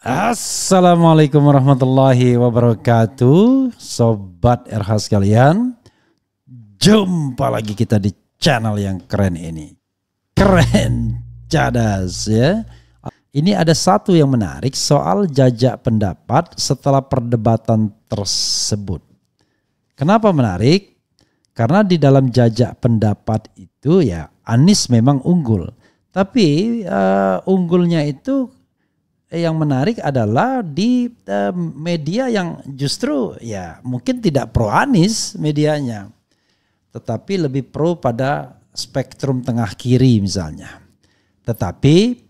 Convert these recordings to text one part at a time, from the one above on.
Assalamualaikum warahmatullahi wabarakatuh Sobat RH sekalian Jumpa lagi kita di channel yang keren ini Keren cadas ya Ini ada satu yang menarik soal jajak pendapat setelah perdebatan tersebut Kenapa menarik? Karena di dalam jajak pendapat itu ya Anies memang unggul tapi uh, unggulnya itu Eh, yang menarik adalah di uh, media yang justru ya mungkin tidak pro Anies medianya, tetapi lebih pro pada spektrum tengah kiri misalnya. Tetapi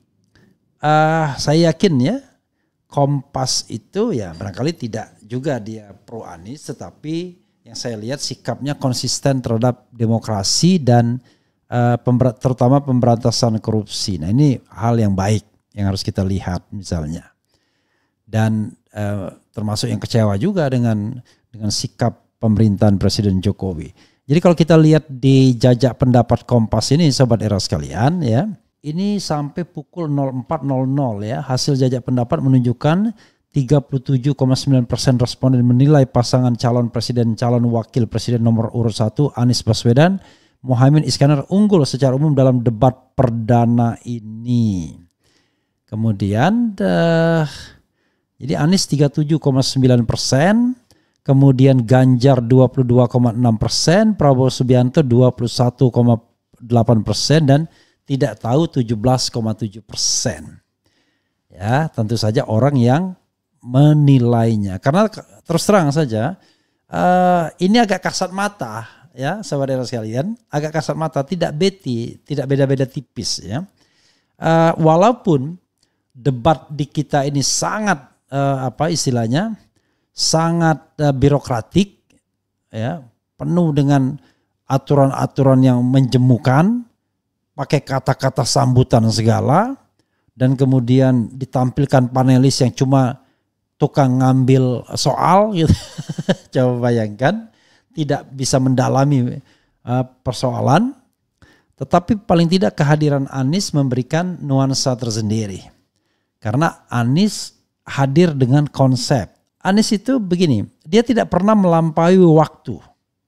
uh, saya yakin ya Kompas itu ya barangkali tidak juga dia pro Anies, tetapi yang saya lihat sikapnya konsisten terhadap demokrasi dan uh, pember terutama pemberantasan korupsi. Nah ini hal yang baik yang harus kita lihat misalnya. Dan eh, termasuk yang kecewa juga dengan dengan sikap pemerintahan Presiden Jokowi. Jadi kalau kita lihat di jajak pendapat Kompas ini sobat era sekalian ya, ini sampai pukul 04.00 ya, hasil jajak pendapat menunjukkan 37,9 persen responden menilai pasangan calon presiden calon wakil presiden nomor urut satu Anies Baswedan Mohaimin Iskandar unggul secara umum dalam debat perdana ini. Kemudian uh, jadi Anies 37,9 persen, kemudian Ganjar 22,6 persen, Prabowo Subianto 21,8 persen dan tidak tahu 17,7 persen. Ya, tentu saja orang yang menilainya. Karena terus terang saja, uh, ini agak kasat mata ya, saudara sekalian, agak kasat mata, tidak beti, tidak beda-beda tipis ya. Uh, walaupun debat di kita ini sangat eh, apa istilahnya sangat eh, birokratik ya penuh dengan aturan-aturan yang menjemukan pakai kata-kata sambutan segala dan kemudian ditampilkan panelis yang cuma tukang ngambil soal gitu coba bayangkan tidak bisa mendalami uh, persoalan tetapi paling tidak kehadiran Anies memberikan nuansa tersendiri karena Anies hadir dengan konsep. Anies itu begini, dia tidak pernah melampaui waktu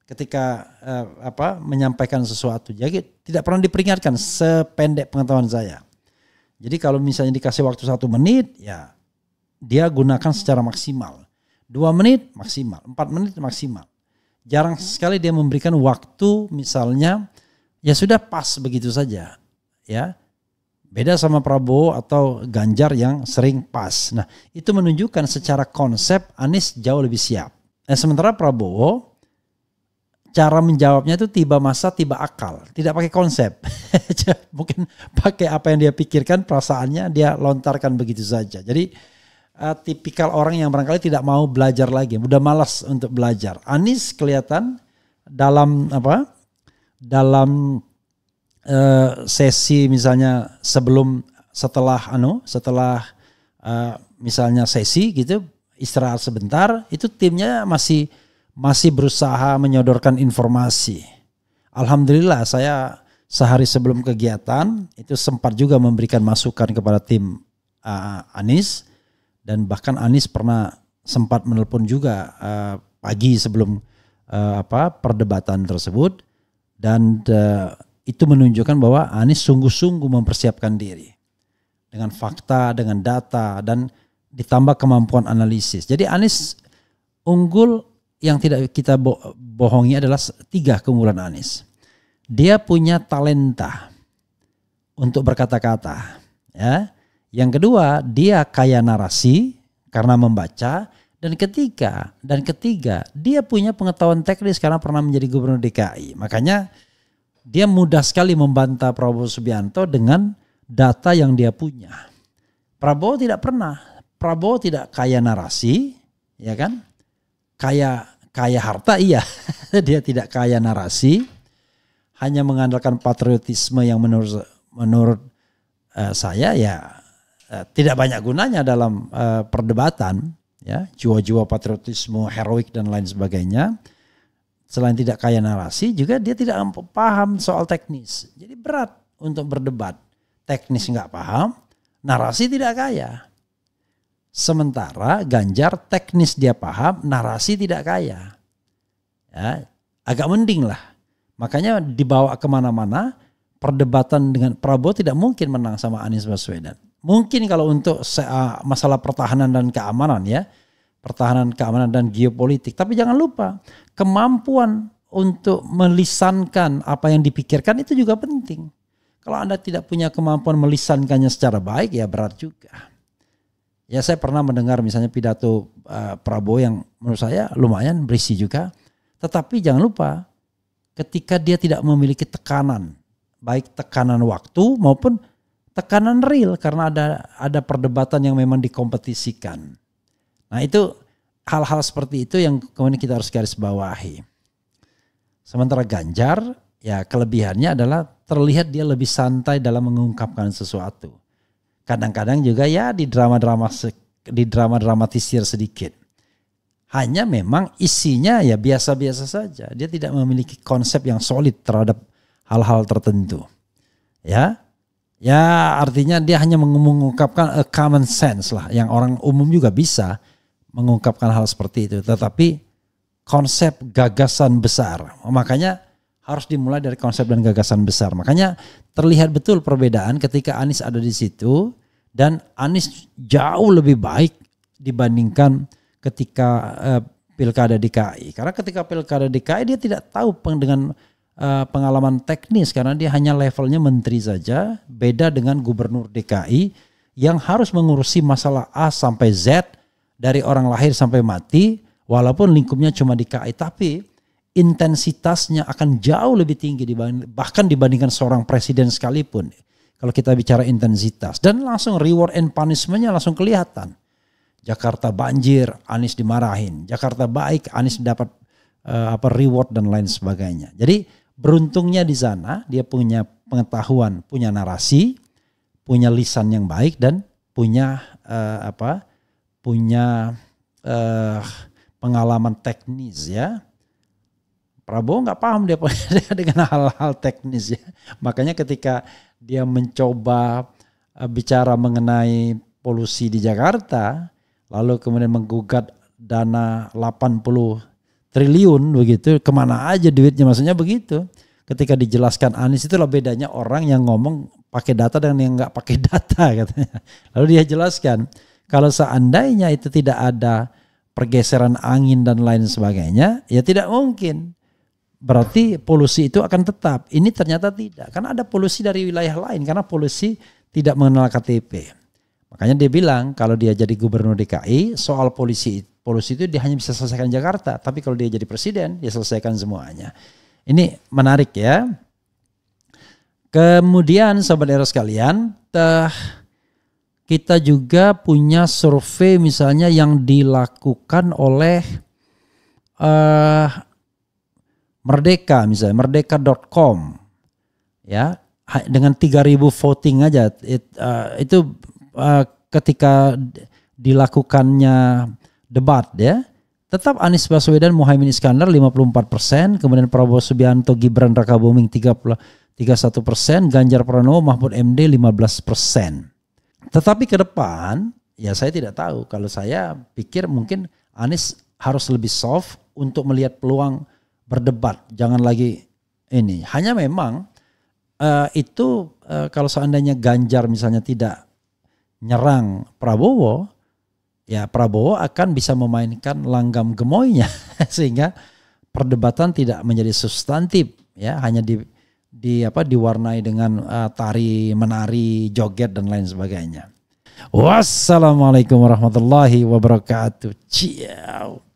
ketika eh, apa menyampaikan sesuatu. Jadi tidak pernah diperingatkan sependek pengetahuan saya. Jadi kalau misalnya dikasih waktu satu menit, ya dia gunakan secara maksimal. Dua menit maksimal, empat menit maksimal. Jarang sekali dia memberikan waktu misalnya ya sudah pas begitu saja. Ya, Beda sama Prabowo atau Ganjar yang sering pas. Nah, itu menunjukkan secara konsep Anies jauh lebih siap. Nah, sementara Prabowo cara menjawabnya itu tiba masa, tiba akal, tidak pakai konsep. Mungkin pakai apa yang dia pikirkan, perasaannya dia lontarkan begitu saja. Jadi uh, tipikal orang yang barangkali tidak mau belajar lagi, udah malas untuk belajar. Anies kelihatan dalam apa? Dalam Eh, sesi misalnya sebelum setelah anu setelah uh, misalnya sesi gitu istirahat sebentar itu timnya masih masih berusaha menyodorkan informasi. Alhamdulillah saya sehari sebelum kegiatan itu sempat juga memberikan masukan kepada tim uh, Anis dan bahkan Anis pernah sempat menelpon juga uh, pagi sebelum uh, apa perdebatan tersebut dan uh, itu menunjukkan bahwa Anies sungguh-sungguh mempersiapkan diri dengan fakta, dengan data dan ditambah kemampuan analisis. Jadi Anies unggul yang tidak kita bo bohongi adalah tiga keunggulan Anies. Dia punya talenta untuk berkata-kata, ya. Yang kedua, dia kaya narasi karena membaca dan ketiga dan ketiga dia punya pengetahuan teknis karena pernah menjadi gubernur DKI. Makanya dia mudah sekali membantah Prabowo Subianto dengan data yang dia punya. Prabowo tidak pernah, Prabowo tidak kaya narasi, ya kan? Kaya kaya harta iya, dia tidak kaya narasi, hanya mengandalkan patriotisme yang menurut menurut uh, saya ya uh, tidak banyak gunanya dalam uh, perdebatan, ya jiwa-jiwa patriotisme heroik dan lain sebagainya selain tidak kaya narasi juga dia tidak paham soal teknis. Jadi berat untuk berdebat. Teknis nggak paham, narasi tidak kaya. Sementara Ganjar teknis dia paham, narasi tidak kaya. Ya, agak mending lah. Makanya dibawa kemana-mana, perdebatan dengan Prabowo tidak mungkin menang sama Anies Baswedan. Mungkin kalau untuk masalah pertahanan dan keamanan ya, pertahanan, keamanan dan geopolitik. Tapi jangan lupa kemampuan untuk melisankan apa yang dipikirkan itu juga penting. Kalau Anda tidak punya kemampuan melisankannya secara baik ya berat juga. Ya saya pernah mendengar misalnya pidato uh, Prabowo yang menurut saya lumayan berisi juga. Tetapi jangan lupa ketika dia tidak memiliki tekanan baik tekanan waktu maupun tekanan real karena ada ada perdebatan yang memang dikompetisikan Nah itu hal-hal seperti itu yang kemudian kita harus garis bawahi. Sementara Ganjar ya kelebihannya adalah terlihat dia lebih santai dalam mengungkapkan sesuatu. Kadang-kadang juga ya di drama-drama di drama-dramatisir sedikit. Hanya memang isinya ya biasa-biasa saja. Dia tidak memiliki konsep yang solid terhadap hal-hal tertentu. Ya, Ya artinya dia hanya mengungkapkan eh, common sense lah yang orang umum juga bisa mengungkapkan hal seperti itu. Tetapi konsep gagasan besar, makanya harus dimulai dari konsep dan gagasan besar. Makanya terlihat betul perbedaan ketika Anies ada di situ dan Anies jauh lebih baik dibandingkan ketika eh, pilkada DKI. Karena ketika pilkada DKI dia tidak tahu peng dengan eh, pengalaman teknis karena dia hanya levelnya menteri saja, beda dengan gubernur DKI yang harus mengurusi masalah A sampai Z dari orang lahir sampai mati walaupun lingkupnya cuma di KAI, tapi intensitasnya akan jauh lebih tinggi dibanding, bahkan dibandingkan seorang presiden sekalipun kalau kita bicara intensitas dan langsung reward and punishmentnya langsung kelihatan Jakarta banjir Anies dimarahin Jakarta baik Anies dapat uh, apa reward dan lain sebagainya jadi beruntungnya di sana dia punya pengetahuan punya narasi punya lisan yang baik dan punya uh, apa punya eh, pengalaman teknis ya. Prabowo nggak paham dia dengan hal-hal teknis ya. Makanya ketika dia mencoba eh, bicara mengenai polusi di Jakarta, lalu kemudian menggugat dana 80 triliun begitu, kemana aja duitnya maksudnya begitu. Ketika dijelaskan Anies itulah bedanya orang yang ngomong pakai data dan yang nggak pakai data katanya. Lalu dia jelaskan kalau seandainya itu tidak ada pergeseran angin dan lain sebagainya, ya tidak mungkin. Berarti polusi itu akan tetap. Ini ternyata tidak. Karena ada polusi dari wilayah lain. Karena polusi tidak mengenal KTP. Makanya dia bilang kalau dia jadi gubernur DKI, soal polusi polusi itu dia hanya bisa selesaikan Jakarta. Tapi kalau dia jadi presiden, dia selesaikan semuanya. Ini menarik ya. Kemudian sobat eros sekalian, teh kita juga punya survei misalnya yang dilakukan oleh uh, Merdeka misalnya merdeka.com ya dengan 3000 voting aja it, uh, itu uh, ketika dilakukannya debat ya tetap Anies Baswedan Muhaimin Iskandar 54 persen kemudian Prabowo Subianto Gibran tiga puluh 30 31 persen Ganjar Pranowo Mahfud MD 15 persen tetapi ke depan ya saya tidak tahu kalau saya pikir mungkin Anies harus lebih soft untuk melihat peluang berdebat, jangan lagi ini. Hanya memang uh, itu uh, kalau seandainya Ganjar misalnya tidak nyerang Prabowo, ya Prabowo akan bisa memainkan langgam gemoynya sehingga perdebatan tidak menjadi substantif ya hanya di di apa diwarnai dengan uh, tari menari joget dan lain sebagainya wassalamualaikum warahmatullahi wabarakatuh ciao